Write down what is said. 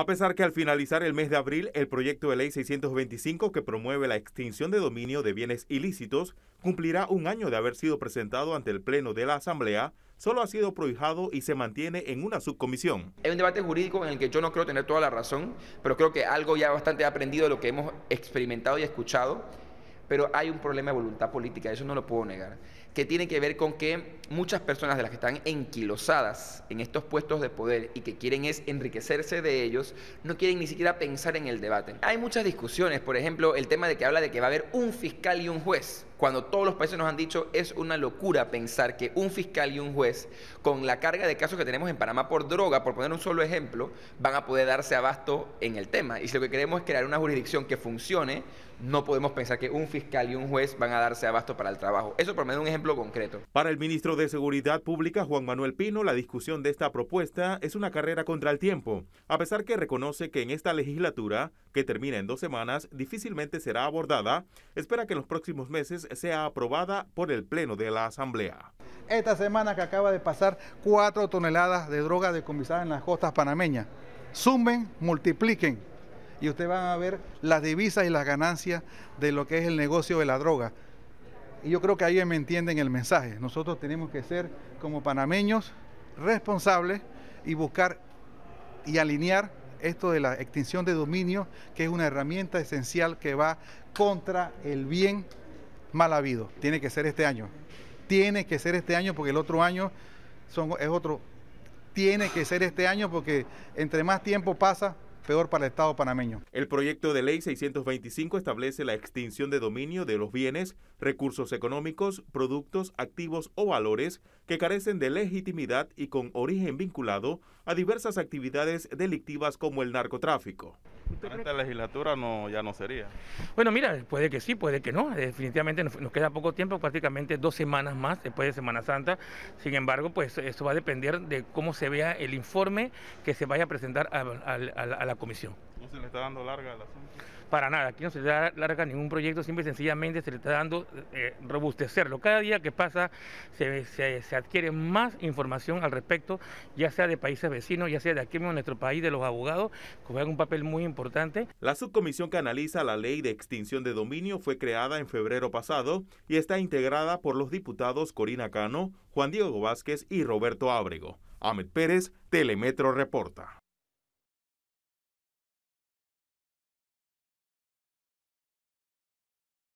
A pesar que al finalizar el mes de abril, el proyecto de ley 625 que promueve la extinción de dominio de bienes ilícitos cumplirá un año de haber sido presentado ante el Pleno de la Asamblea, solo ha sido prohijado y se mantiene en una subcomisión. Es un debate jurídico en el que yo no creo tener toda la razón, pero creo que algo ya bastante aprendido de lo que hemos experimentado y escuchado pero hay un problema de voluntad política, eso no lo puedo negar, que tiene que ver con que muchas personas de las que están enquilosadas en estos puestos de poder y que quieren es enriquecerse de ellos, no quieren ni siquiera pensar en el debate. Hay muchas discusiones, por ejemplo, el tema de que habla de que va a haber un fiscal y un juez cuando todos los países nos han dicho es una locura pensar que un fiscal y un juez, con la carga de casos que tenemos en Panamá por droga, por poner un solo ejemplo, van a poder darse abasto en el tema. Y si lo que queremos es crear una jurisdicción que funcione, no podemos pensar que un fiscal y un juez van a darse abasto para el trabajo. Eso por medio un ejemplo concreto. Para el ministro de Seguridad Pública, Juan Manuel Pino, la discusión de esta propuesta es una carrera contra el tiempo, a pesar que reconoce que en esta legislatura, que termina en dos semanas, difícilmente será abordada, espera que en los próximos meses sea aprobada por el Pleno de la Asamblea. Esta semana que acaba de pasar, cuatro toneladas de droga decomisada en las costas panameñas. Sumen, multipliquen y ustedes van a ver las divisas y las ganancias de lo que es el negocio de la droga. Y yo creo que ahí me entienden el mensaje. Nosotros tenemos que ser como panameños responsables y buscar y alinear esto de la extinción de dominio, que es una herramienta esencial que va contra el bien mal habido. Tiene que ser este año. Tiene que ser este año porque el otro año son, es otro. Tiene que ser este año porque entre más tiempo pasa, peor para el Estado panameño. El proyecto de ley 625 establece la extinción de dominio de los bienes, recursos económicos, productos, activos o valores que carecen de legitimidad y con origen vinculado a diversas actividades delictivas como el narcotráfico esta legislatura no, ya no sería. Bueno, mira, puede que sí, puede que no. Definitivamente nos, queda poco tiempo, prácticamente dos semanas más después de Semana Santa. Sin embargo, pues eso va a depender de cómo se vea el informe que se vaya a presentar a, la comisión. le está dando larga asunto? para nada. Aquí no se le da larga ningún proyecto, siempre sencillamente se le está dando eh, robustecerlo. Cada día que pasa se, adquiere más información al respecto, ya sea de países vecinos, ya sea de aquí mismo en nuestro país, de los abogados, que juegan un papel muy importante. La subcomisión que analiza la ley de extinción de dominio fue creada en febrero pasado y está integrada por los diputados Corina Cano, Juan Diego Vázquez y Roberto Ábrego. Ahmed Pérez, Telemetro Reporta.